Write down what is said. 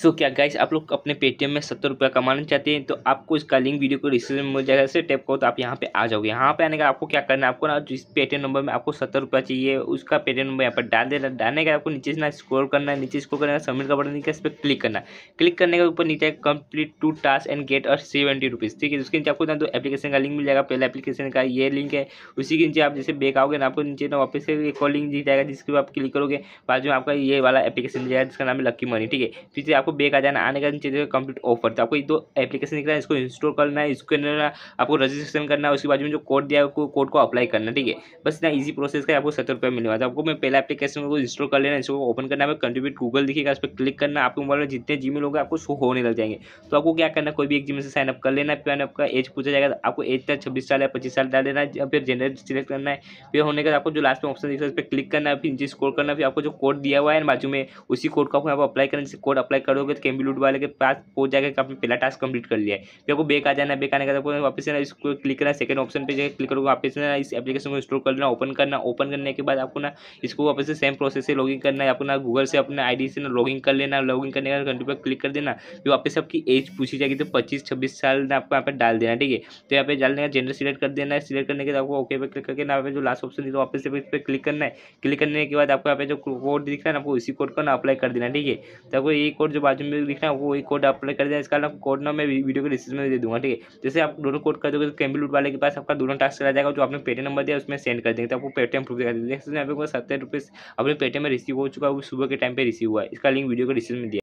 सो so, क्या guys आप लोग अपने पेटीएम में सत्तर रुपया कमाना चाहते हैं तो आपको इसका लिंक वीडियो को डिस्क्रिप्शन में मिल जाएगा इसे टैप करो तो आप यहाँ पे आ जाओगे यहाँ पे आने का आपको क्या करना है आपको ना जिस पेटीएम नंबर में आपको सत्तर रुपया चाहिए उसका पेटीएम नंबर यहाँ पर डाल देना डालने का आपको नीचे से ना स्क्रोल करना है नीचे स्क्रॉल करना है सबमिट का बटन दिखा इस पर क्लिक करना क्लिक करने के ऊपर नीचे complete two task and get और सेवेंटी रुपीज़ ठीक है उसके नीचे आपको दो एप्लीकेशन का लिंक मिल जाएगा पहले एप्लीकेशन का ये लिंक है उसी के नीचे आप जैसे बेक आओगे ना आपको नीचे ना वापस से एक और लिंक दी जाएगा जिसके आप क्लिक करोगे बाद में आपका ये वाला एप्लीकेशन मिल जाएगा जिसका नाम है लक्की मनी ठीक है फिर आपको बैक आ जाना आने का चाहिए कंप्लीट ऑफर तो आपको एक दो एप्लीकेशन दिख रहा है इसको इंस्टॉल करना है इसके अंदर आपको रजिस्ट्रेशन करना है उसके बाद में जो कोड दिया है कोड को अप्लाई करना ठीक है बस इतना ईजी प्रोसेस का आपको सत्तर रुपये मिलने वाला तो आपको मैं पहले एप्लीकेशन को इंस्टॉल कर लेना इसको ओपन करना है कंट्रीब्यूट गूगल दिखेगा उस पर क्लिक करना आपके मोबाइल में जितने जी मेल आपको शो होने लग जाएंगे तो आपको क्या करना कोई भी एक जी से साइनअप कर लेना फिर आपका एज पूछा जाएगा तो आपको एज तक छब्बीस साल या पच्चीस साल डाल देना है फिर जेनरेट सिलेक्ट करना है फिर होने का आपको जो लास्ट में ऑप्शन दिख रहा है उस पर क्लिक करना है फिर स्कोर करना फिर आपको जो कोड दिया हुआ है बाजू में उसी कोड को आपको अप्लाई करना जिससे कोड अप्लाई करोगे तो केम्बी लूट वाले के पास पहुंच जाएगा कि आपने पहला टास्क कंप्लीट कर लिया है फिर आपको बेक आ जाना बेक आने का आपको वापस ना इसको क्लिक करना सेकंड ऑप्शन पे क्लिक करोगे वापस ना इस एप्लीकेशन को इंस्टॉल करना ओपन करना ओपन करने के बाद आपको ना इसको वापस से सेम प्रोसेस से लॉगिन करना है आपको ना गूगल से अपने आई से ना लॉगिन कर लेना लॉगिन करने का कंट्यू पर क्लिक कर देना फिर वापस आपकी एज पूछी जाएगी तो पच्चीस छब्बीस साल ना आपको यहाँ पर डाल देना ठीक है तो यहाँ पे डालने का जेंडर सिलेक्ट कर देना है सिलेक्ट करने के बाद आपको ओके पे क्लिक करके ना यहाँ जो लास्ट ऑप्शन दी तो वापस से इस पर क्लिक करना है क्लिक करने के बाद आपको यहाँ पे जो कोड दिख रहा है ना आपको इसी कोड को ना अप्लाई कर देना ठीक है तो आपको ये कोड जो बाजू में दिख रहा है वो एक कोड अप्लाई कर दिया इसका आप कोड ना मैं वीडियो के डिस्क्रिप्शन में दे दूंगा ठीक है जैसे आप दोनों कोड कर दोगे तो कैम्बी लूट वाले के पास आपका दोनों टास्क चला जाएगा जो आपने पेटीएम नंबर दिया उसमें सेंड कर देंगे तो आपको पेटीएम प्रूफ दिखा देंगे यहाँ सत्तर रुपये अपने पेटीएम में रिसीव हो चुका है वो सुबह के टाइम पर रिसीव हुआ है इसका लिंक वीडियो के डिस्क्रिप्शन में दिया